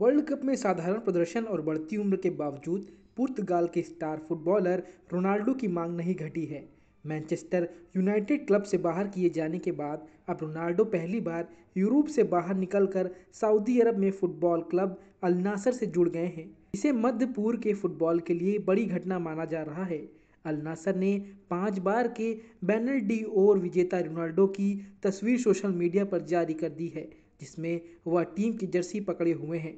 world cup में साधारण प्रदर्शन और बढ़ती उम्र के बावजूद पुर्तगाल के स्टार फुटबॉलर रोनाल्डो की मांग नहीं घटी है मैनचेस्टर यूनाइटेड क्लब से बाहर किए जाने के बाद अब रोनाल्डो पहली बार यूरोप से बाहर निकलकर सऊदी अरब में फुटबॉल क्लब अल नासर से जुड़ गए हैं इसे मध्य पूर्व के फुटबॉल के लिए बड़ी घटना माना जा रहा है अल नासर ने पाँच बार के बैनर डी और विजेता रोनाल्डो की तस्वीर सोशल मीडिया पर जारी कर दी है जिसमें वह टीम की जर्सी पकड़े हुए हैं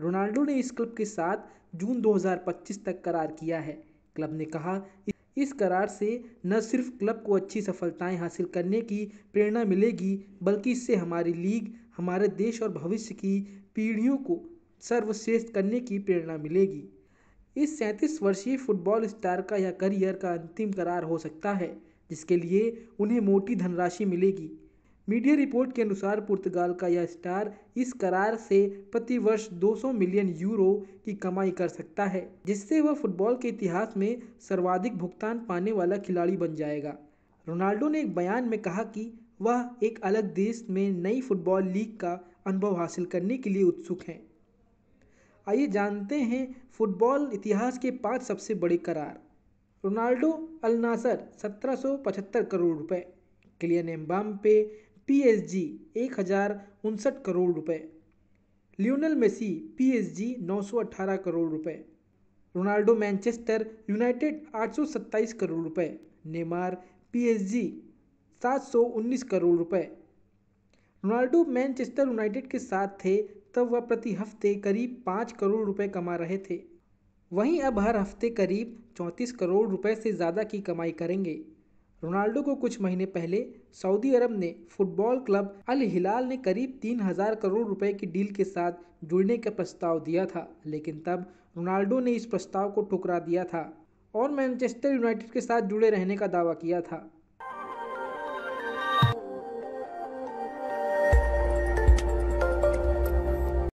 रोनाल्डो ने इस क्लब के साथ जून 2025 तक करार किया है क्लब ने कहा इस करार से न सिर्फ क्लब को अच्छी सफलताएं हासिल करने की प्रेरणा मिलेगी बल्कि इससे हमारी लीग हमारे देश और भविष्य की पीढ़ियों को सर्वश्रेष्ठ करने की प्रेरणा मिलेगी इस सैंतीस वर्षीय फुटबॉल स्टार का यह करियर का अंतिम करार हो सकता है जिसके लिए उन्हें मोटी धनराशि मिलेगी मीडिया रिपोर्ट के अनुसार पुर्तगाल का यह स्टार इस करार से प्रतिवर्ष 200 मिलियन यूरो की कमाई कर सकता है जिससे वह फुटबॉल के इतिहास में सर्वाधिक भुगतान पाने वाला खिलाड़ी बन जाएगा रोनाल्डो ने एक बयान में कहा कि वह एक अलग देश में नई फुटबॉल लीग का अनुभव हासिल करने के लिए उत्सुक हैं आइए जानते हैं फुटबॉल इतिहास के पांच सबसे बड़े करार रोनाल्डो अलनासर सत्रह करोड़ रुपए क्लियन एम्बाम्पे पीएसजी एक हजार उनसठ करोड़ रुपए लियोनल मेसी पीएसजी 918 करोड़ रुपए रोनाल्डो मैनचेस्टर यूनाइटेड 827 करोड़ रुपए नेमार पीएसजी 719 करोड़ रुपए रोनाल्डो मैनचेस्टर यूनाइटेड के साथ थे तब वह प्रति हफ्ते करीब पाँच करोड़ रुपए कमा रहे थे वहीं अब हर हफ्ते करीब चौंतीस करोड़ रुपए से ज़्यादा की कमाई करेंगे रोनाल्डो को कुछ महीने पहले सऊदी अरब ने फुटबॉल क्लब अल हिलाल ने करीब तीन हजार करोड़ रुपए की डील के साथ जुड़ने का प्रस्ताव दिया था लेकिन तब रोनाल्डो ने इस प्रस्ताव को ठुकरा दिया था और मैनचेस्टर यूनाइटेड के साथ जुड़े रहने का दावा किया था